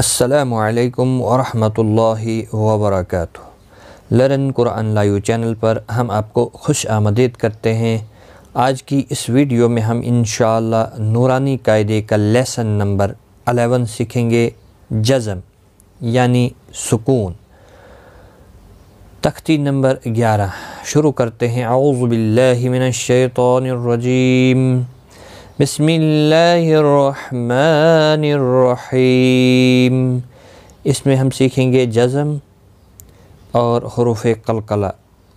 असलकम वरहमल वबरक लर्न कुरान लाइव चैनल पर हम आपको खुश आमदीद करते हैं आज की इस वीडियो में हम इन नूरानी कायदे का लेसन नंबर अलेवन सीखेंगे जज़म यानी सुकून तख्ती नंबर ग्यारह शुरू करते हैं आउज़बिल्लिमिनशैतरजीम بسم الله इसमें हम सीखेंगे जज़म और हरूफ कलकला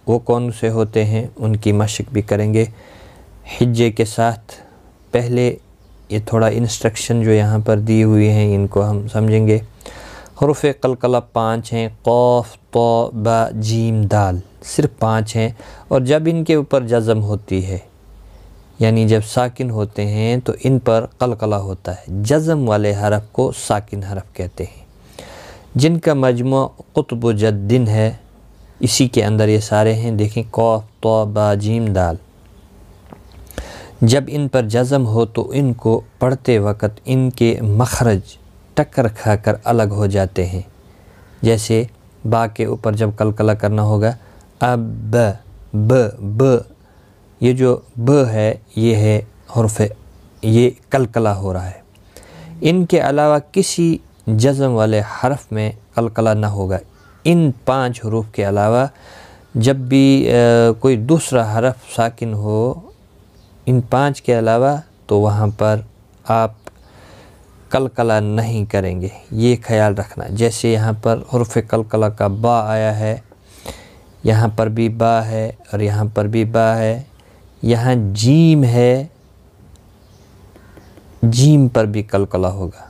वो कौन से होते हैं उनकी मशक भी करेंगे हिज्जे के साथ पहले ये थोड़ा इंस्ट्रक्शन जो यहाँ पर दी हुई हैं इनको हम समझेंगे हरूफ कलकला पाँच हैं कौफ तो बा जीम दाल सिर्फ पाँच हैं और जब इनके ऊपर जज़म होती है यानी जब साकिन होते हैं तो इन पर कलकला होता है जज़म वाले हरफ को साकिन हरफ कहते हैं जिनका मजमू कुतब जद्दीन है इसी के अंदर ये सारे हैं देखें कौफ तो बाजीम दाल जब इन पर जज़म हो तो इनको पढ़ते वक़्त इनके मखरज टक्कर खाकर अलग हो जाते हैं जैसे बा के ऊपर जब कलकला करना होगा अब ब ब, ब ये जो ब है ये है हरफ ये कलकला हो रहा है इनके अलावा किसी जज़म वाले हरफ में कलकला ना होगा इन पांच हरूफ के अलावा जब भी आ, कोई दूसरा हरफ साकिन हो इन पांच के अलावा तो वहाँ पर आप कलकला नहीं करेंगे ये ख्याल रखना जैसे यहाँ पर हरफ कलकला का बा आया है यहाँ पर भी बा है और यहाँ पर भी बा है यहाँ जीम है जीम पर भी कलकला होगा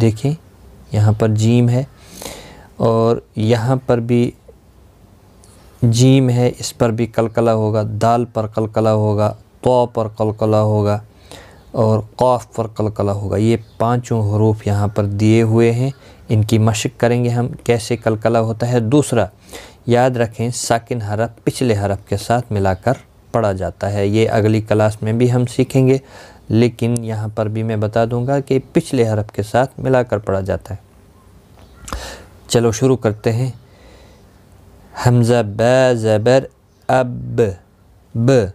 देखिए यहाँ पर जीम है और यहाँ पर भी जीम है इस पर भी कलकला होगा दाल पर कलकला होगा तो पर कलकला होगा और कौफ पर कलकला होगा ये पांचों हरूफ यहाँ पर दिए हुए हैं इनकी मशक करेंगे हम कैसे कलकला होता है दूसरा याद रखें साकिन हरफ पिछले हरफ के साथ मिलाकर पढ़ा जाता है ये अगली क्लास में भी हम सीखेंगे लेकिन यहाँ पर भी मैं बता दूंगा कि पिछले हरफ के साथ मिलाकर पढ़ा जाता है चलो शुरू करते हैं हमज़ा ब ज़बर अब ब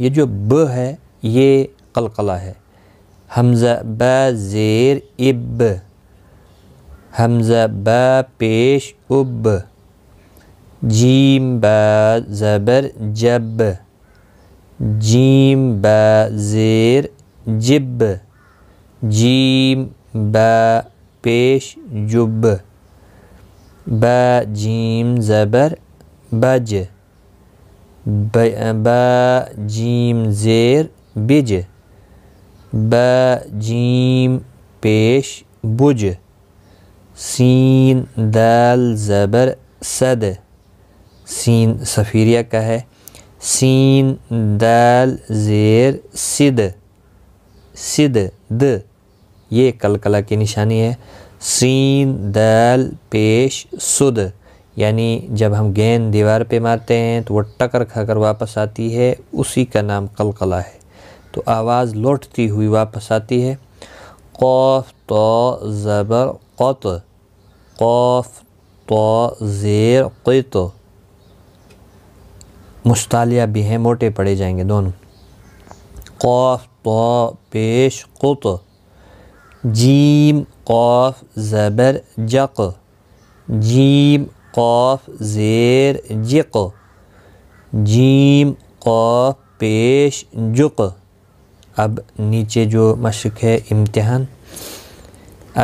ये जो ब है ये कलकला है हमज़ा ब ज़ेर इब हमज़ा ब पेश उब Cim be zeber ceb. Cim be zir cib. Cim be peş cub. Be cim zeber bece. Be, be cim zir bici. Be cim peş bucu. Sin del zeber sede. Scene सफ़ीरिया का है सीन दाल ज़ेर सिद सिद the ये कलकला की निशानी है scene दाल पेश सुद यानी जब हम गेंद दीवार पे मारते हैं तो वो टकर खाकर वापस आती है उसी का नाम कलकला है तो आवाज़ लौटती हुई वापस आती है कौफ तो ज़बर कौत कौफ तो ज़ेर क़त मुस्तालिया भी हैं मोटे पड़े जाएंगे दोनों कौफ तो पेश कुत जीम कौफ ज़बर जक जीम कौफ ज़ेर जिक जीम कौफ पेश जुक अब नीचे जो मशक है इम्तहान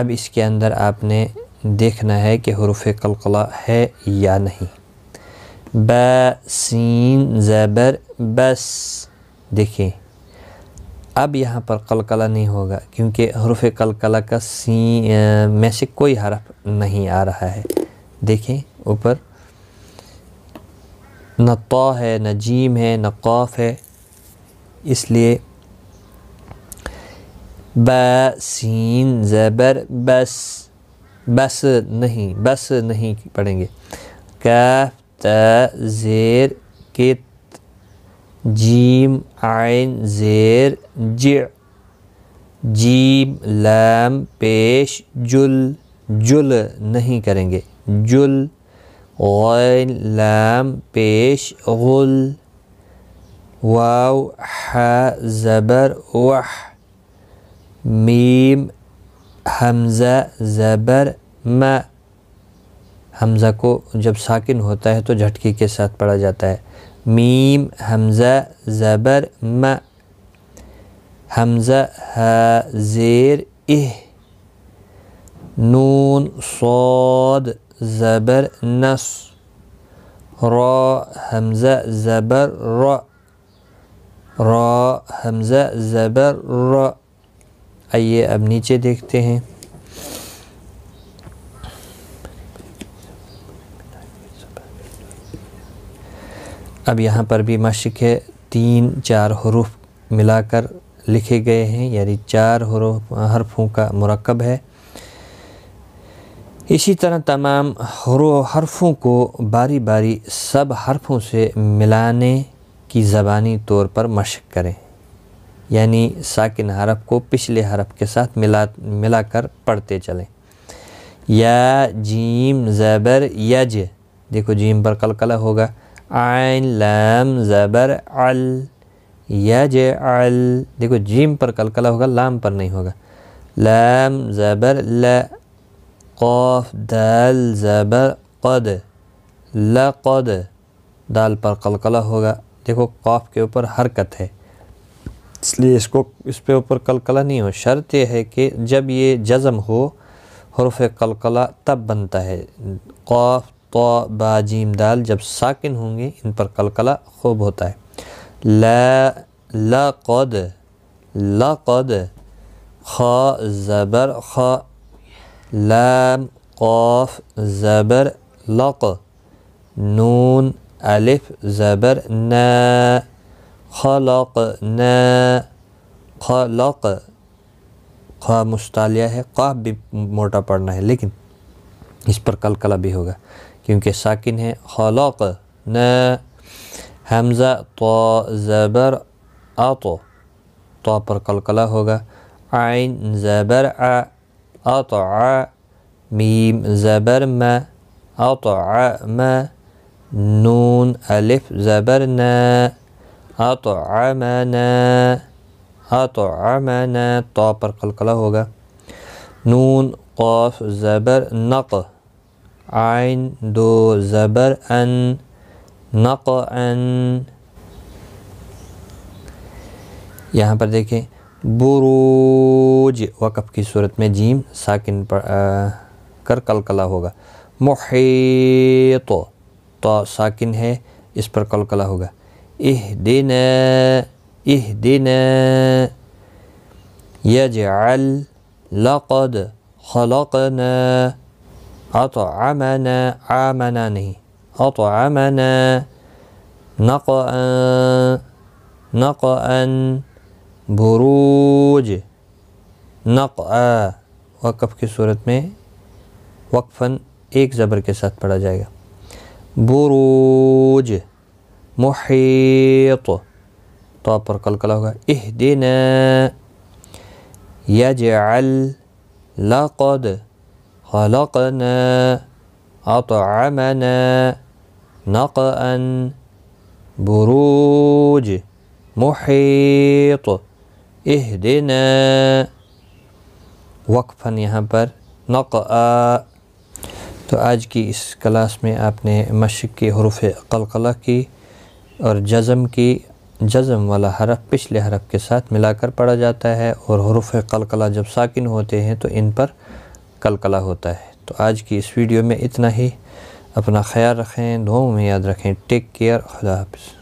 अब इसके अंदर आपने देखना है कि हरूफ कलकला है या नहीं ब सीन ज़बर बस देखिए अब यहाँ पर कलकला नहीं होगा क्योंकि हरूफ कलकला का सी में से कोई हरफ नहीं आ रहा है देखें ऊपर न तो है न जीम है न कौफ है इसलिए ब सीन ज़बर बस बस नहीं बस नहीं पढ़ेंगे कैफ तेर कित जीम आइन ज़ेर ज जीम लैम पेश जुल जुल नहीं करेंगे जुल ओन लैम पेश गुल वाव ह ज़बर वह मीम हमज़ा ज़बर म हमज़ा को जब साकिन होता है तो झटके के साथ पढ़ा जाता है मीम हमज़ा ज़बर म हमज़ा ह ज़ेर इह नून सौद ज़बर नस र हमज़ा ज़बर र र हमज़ा ज़बर र आइए अब नीचे देखते हैं अब यहाँ पर भी मश्क है तीन चार हरूफ मिलाकर लिखे गए हैं यानी चार हरूफ हरफों का मरकब है इसी तरह तमाम हर हरफों को बारी बारी सब हरफों से मिलाने की ज़बानी तौर पर मशक करें यानी साकिन हरफ को पिछले हरफ के साथ मिला मिलाकर पढ़ते चलें या जीम ज़बर यज देखो जीम पर कलकला होगा आन लम ज़बर अल यज अल देखो जीम पर कलकला होगा लाम पर नहीं होगा लम ज़बर ल कौफ दल ज़बर कद ल कद दाल पर कलकला होगा देखो कौफ के ऊपर हरकत है इसलिए इसको इस पे ऊपर कलकला नहीं हो शर्त यह है कि जब ये जज़म हो हरफ कलकला तब बनता है कौफ तो बाजीम दाल जब साकिन होंगे इन पर कलकला खूब होता है ला ला कद ला कद ख ज़बर ख लाम कौफ ज़बर लक नून अलिफ ज़बर न खलक न खलक ख मुस्तालिया है क़ाफ भी मोटा पड़ना है लेकिन इस पर कल कला भी होगा क्योंकि साकिन है खलक न हमज़ा तो ज़बर आ तो पर कलकला होगा आइन ज़बर आ तो आ मीम ज़बर म आतो म नून अलिफ ज़बर न तो आ आतो न तो पर कलकला होगा नून कौफ ज़बर नक़ आन दो ज़बर अन नक अन यहाँ पर देखें बुरूज वक़ की सूरत में जीम साकिन पर आ, कर कलकला होगा मुहैतो तो साकिन है इस पर कलकला होगा इह दिन इह दिन अल लक़द खलक़ना أطعمنا عامناني أطعمنا نقأ نقأ بروج نقأ وقف کی صورت میں وقفا ایک زبر کے ساتھ پڑھا جائے گا بروج محيط تو پر کلکلہ ہوگا اهدنا يجعل لقد خلقنا أطعمنا نقأ بروج محيط اهدنا वक्फन यहाँ पर नक तो आज की इस क्लास में आपने मशक़ के हरूफ कलकला की और जज़म की जज़म वाला हरफ पिछले हरफ के साथ मिलाकर पढ़ा जाता है और हरूफ कलकला जब साकिन होते हैं तो इन पर कलकला होता है तो आज की इस वीडियो में इतना ही अपना ख्याल रखें दो में याद रखें टेक केयर खुदा हाफिज़